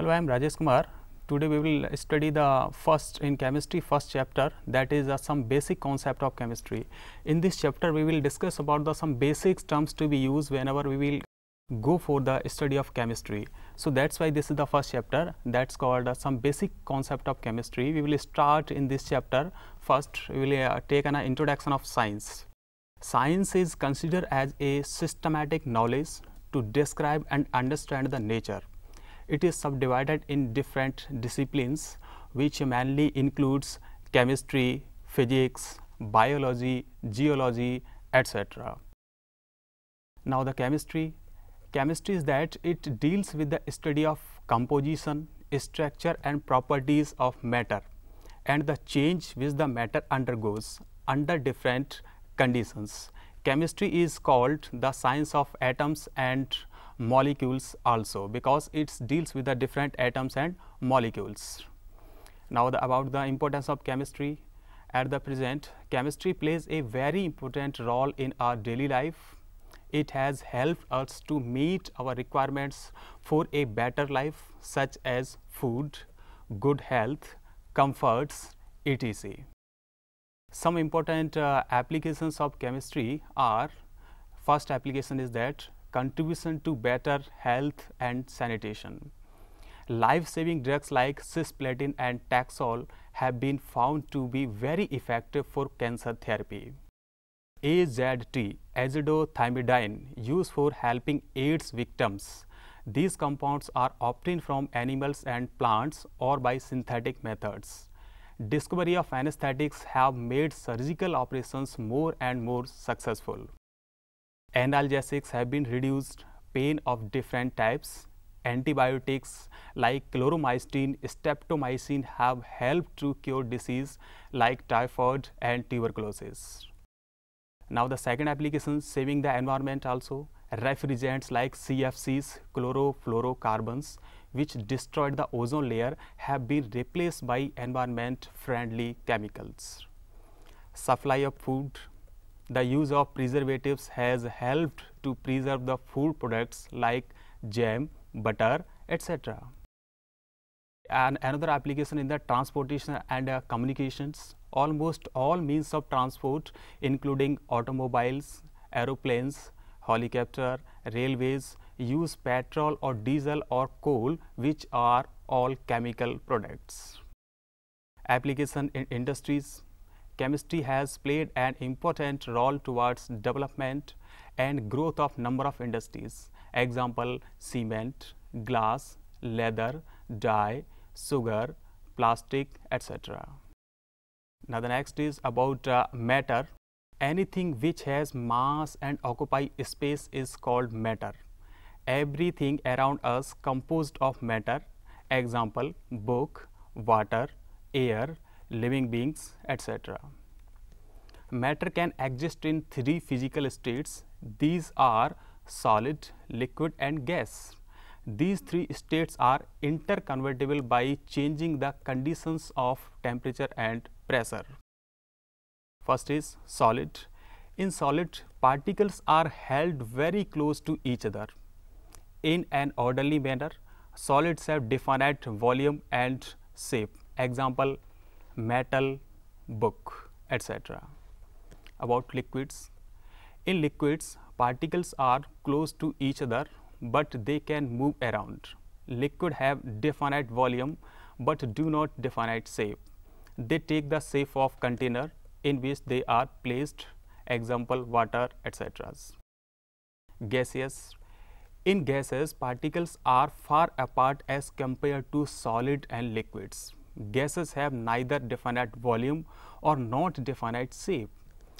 Hello, I am Rajesh Kumar. Today we will study the first in chemistry first chapter that is uh, some basic concept of chemistry. In this chapter we will discuss about the some basic terms to be used whenever we will go for the study of chemistry. So that's why this is the first chapter that's called uh, some basic concept of chemistry. We will start in this chapter first we will uh, take an introduction of science. Science is considered as a systematic knowledge to describe and understand the nature it is subdivided in different disciplines which mainly includes chemistry, physics, biology, geology, etc. Now the chemistry, chemistry is that it deals with the study of composition, structure and properties of matter and the change which the matter undergoes under different conditions. Chemistry is called the science of atoms and molecules also because it deals with the different atoms and molecules. Now, the, about the importance of chemistry at the present, chemistry plays a very important role in our daily life. It has helped us to meet our requirements for a better life such as food, good health, comforts, etc. Some important uh, applications of chemistry are first application is that contribution to better health and sanitation. Life-saving drugs like cisplatin and Taxol have been found to be very effective for cancer therapy. AZT, azidothymidine, used for helping AIDS victims. These compounds are obtained from animals and plants or by synthetic methods. Discovery of anesthetics have made surgical operations more and more successful analgesics have been reduced pain of different types. Antibiotics like chloromycin, streptomycin have helped to cure disease like typhoid and tuberculosis. Now the second application saving the environment also refrigerants like CFCs, chlorofluorocarbons which destroyed the ozone layer have been replaced by environment friendly chemicals. Supply of food the use of preservatives has helped to preserve the food products like jam, butter, etc. And another application in the transportation and uh, communications, almost all means of transport including automobiles, aeroplanes, helicopter, railways use petrol or diesel or coal which are all chemical products. Application in industries, chemistry has played an important role towards development and growth of number of industries. Example, cement, glass, leather, dye, sugar, plastic, etc. Now, the next is about uh, matter. Anything which has mass and occupy space is called matter. Everything around us composed of matter, example, book, water, air, living beings, etc. Matter can exist in three physical states. These are solid, liquid and gas. These three states are interconvertible by changing the conditions of temperature and pressure. First is solid. In solid, particles are held very close to each other. In an orderly manner, solids have definite volume and shape. Example, metal, book, etc. About liquids. In liquids, particles are close to each other, but they can move around. Liquid have definite volume, but do not definite shape. They take the shape of container in which they are placed, example water, etc. Gaseous. In gases, particles are far apart as compared to solid and liquids gases have neither definite volume or not definite shape.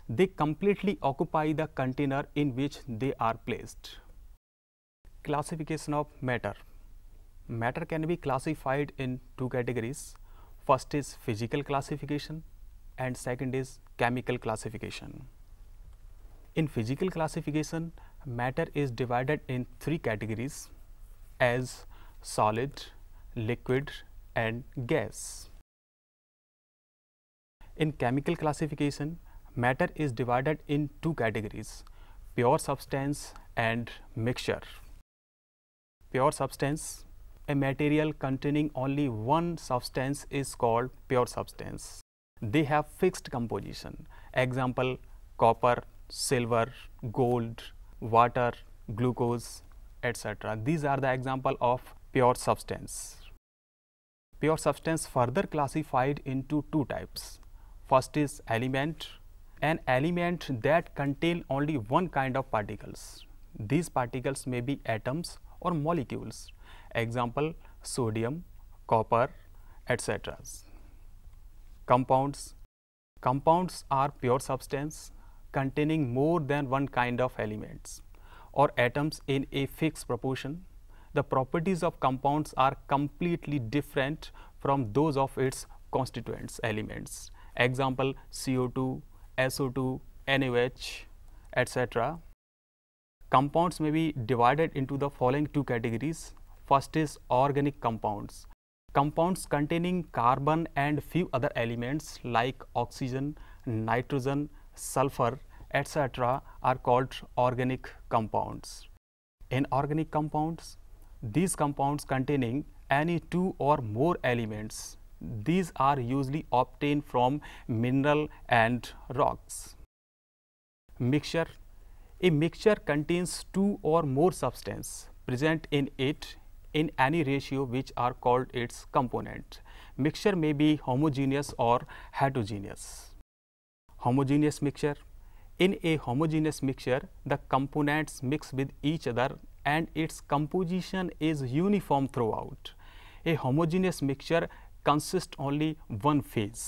They completely occupy the container in which they are placed. Classification of matter. Matter can be classified in two categories. First is physical classification and second is chemical classification. In physical classification, matter is divided in three categories as solid, liquid and gas. In chemical classification, matter is divided in two categories, pure substance and mixture. Pure substance, a material containing only one substance is called pure substance. They have fixed composition, example copper, silver, gold, water, glucose, etc. These are the example of pure substance pure substance further classified into two types. First is element, an element that contain only one kind of particles. These particles may be atoms or molecules, example sodium, copper, etc. Compounds Compounds are pure substance containing more than one kind of elements or atoms in a fixed proportion the properties of compounds are completely different from those of its constituents elements. Example CO2, SO2, NaOH, etc. Compounds may be divided into the following two categories. First is organic compounds. Compounds containing carbon and few other elements like oxygen, nitrogen, sulfur, etc. are called organic compounds. Inorganic compounds these compounds containing any two or more elements. These are usually obtained from mineral and rocks. Mixture A mixture contains two or more substance present in it in any ratio which are called its component. Mixture may be homogeneous or heterogeneous. Homogeneous mixture In a homogeneous mixture, the components mix with each other and its composition is uniform throughout. A homogeneous mixture consists only one phase.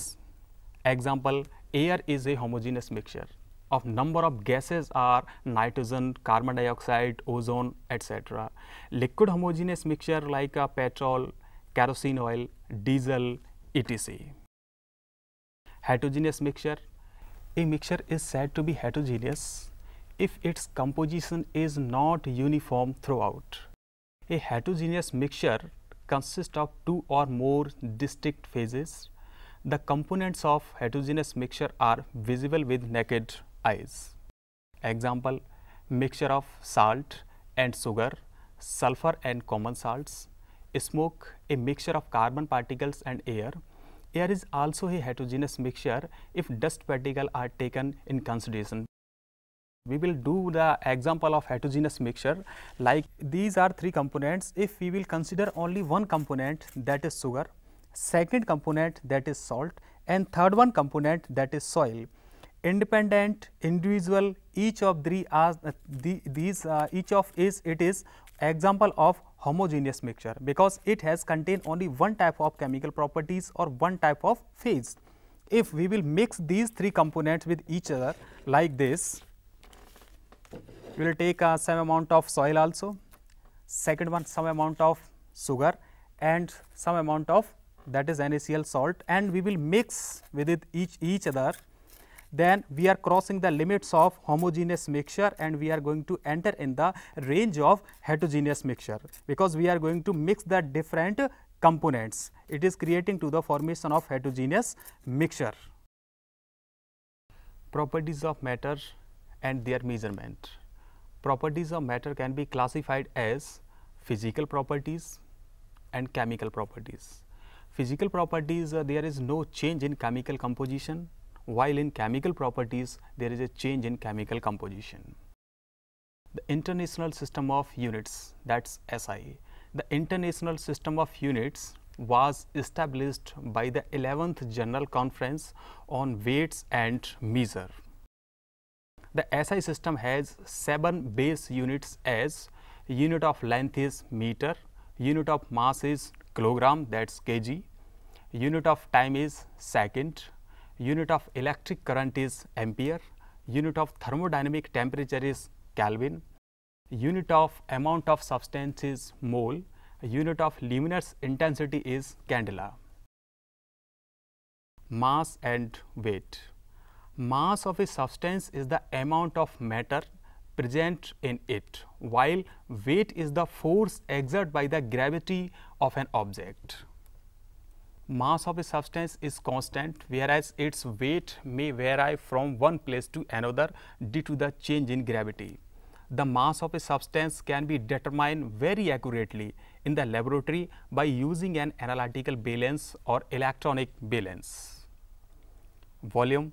Example, air is a homogeneous mixture of number of gases are nitrogen, carbon dioxide, ozone, etc. Liquid homogeneous mixture like uh, petrol, kerosene oil, diesel, etc. Heterogeneous mixture, a mixture is said to be heterogeneous if its composition is not uniform throughout. A heterogeneous mixture consists of two or more distinct phases. The components of heterogeneous mixture are visible with naked eyes. Example, mixture of salt and sugar, sulfur and common salts, smoke, a mixture of carbon particles and air. Air is also a heterogeneous mixture if dust particles are taken in consideration we will do the example of heterogeneous mixture like these are three components. If we will consider only one component that is sugar, second component that is salt and third one component that is soil. Independent, individual, each of three are uh, the, these uh, each of is it is example of homogeneous mixture because it has contained only one type of chemical properties or one type of phase. If we will mix these three components with each other like this, we will take uh, some amount of soil also, second one some amount of sugar and some amount of that is NaCl salt and we will mix with it each, each other. Then we are crossing the limits of homogeneous mixture and we are going to enter in the range of heterogeneous mixture because we are going to mix the different components. It is creating to the formation of heterogeneous mixture. Properties of matter and their measurement properties of matter can be classified as physical properties and chemical properties. Physical properties uh, there is no change in chemical composition while in chemical properties there is a change in chemical composition. The international system of units that is SI. The international system of units was established by the 11th General Conference on Weights and Measure. The SI system has seven base units as unit of length is meter, unit of mass is kilogram that's kg, unit of time is second, unit of electric current is ampere, unit of thermodynamic temperature is Kelvin, unit of amount of substance is mole, unit of luminous intensity is candela. Mass and weight mass of a substance is the amount of matter present in it, while weight is the force exerted by the gravity of an object. Mass of a substance is constant, whereas its weight may vary from one place to another due to the change in gravity. The mass of a substance can be determined very accurately in the laboratory by using an analytical balance or electronic balance. Volume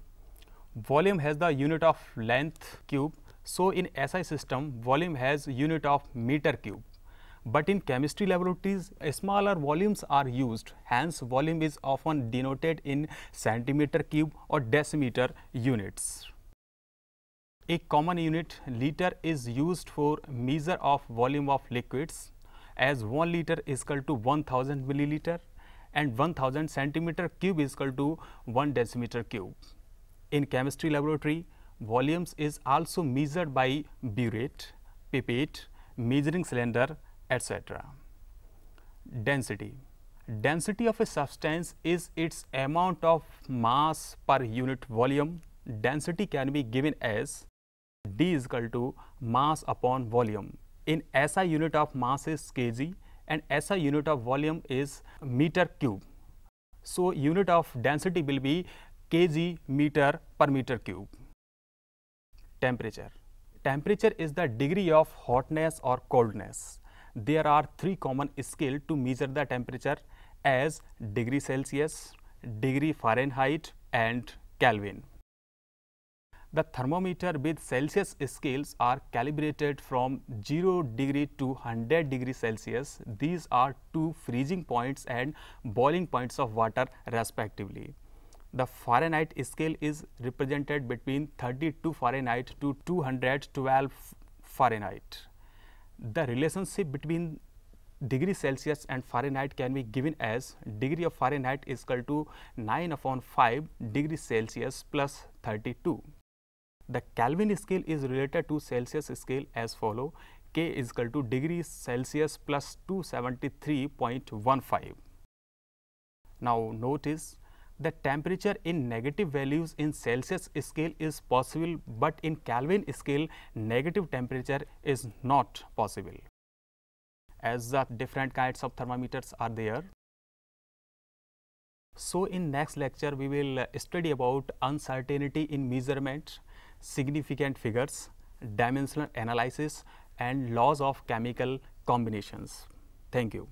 volume has the unit of length cube. So, in SI system volume has unit of meter cube, but in chemistry laboratories smaller volumes are used hence volume is often denoted in centimeter cube or decimeter units. A common unit liter is used for measure of volume of liquids as 1 liter is equal to 1000 milliliter and 1000 centimeter cube is equal to 1 decimeter cube. In chemistry laboratory, volumes is also measured by burette, pipette, measuring cylinder, etc. Density. Density of a substance is its amount of mass per unit volume. Density can be given as d is equal to mass upon volume. In SI unit of mass is kg and SI unit of volume is meter cube. So, unit of density will be kg meter per meter cube. Temperature. Temperature is the degree of hotness or coldness. There are three common scales to measure the temperature as degree Celsius, degree Fahrenheit and Kelvin. The thermometer with Celsius scales are calibrated from 0 degree to 100 degree Celsius. These are two freezing points and boiling points of water respectively the Fahrenheit scale is represented between 32 Fahrenheit to 212 Fahrenheit. The relationship between degree Celsius and Fahrenheit can be given as degree of Fahrenheit is equal to 9 upon 5 degree Celsius plus 32. The Kelvin scale is related to Celsius scale as follow K is equal to degree Celsius plus 273.15. Now notice the temperature in negative values in Celsius scale is possible, but in Kelvin scale negative temperature is not possible. As the different kinds of thermometers are there. So, in next lecture we will study about uncertainty in measurement, significant figures, dimensional analysis and laws of chemical combinations. Thank you.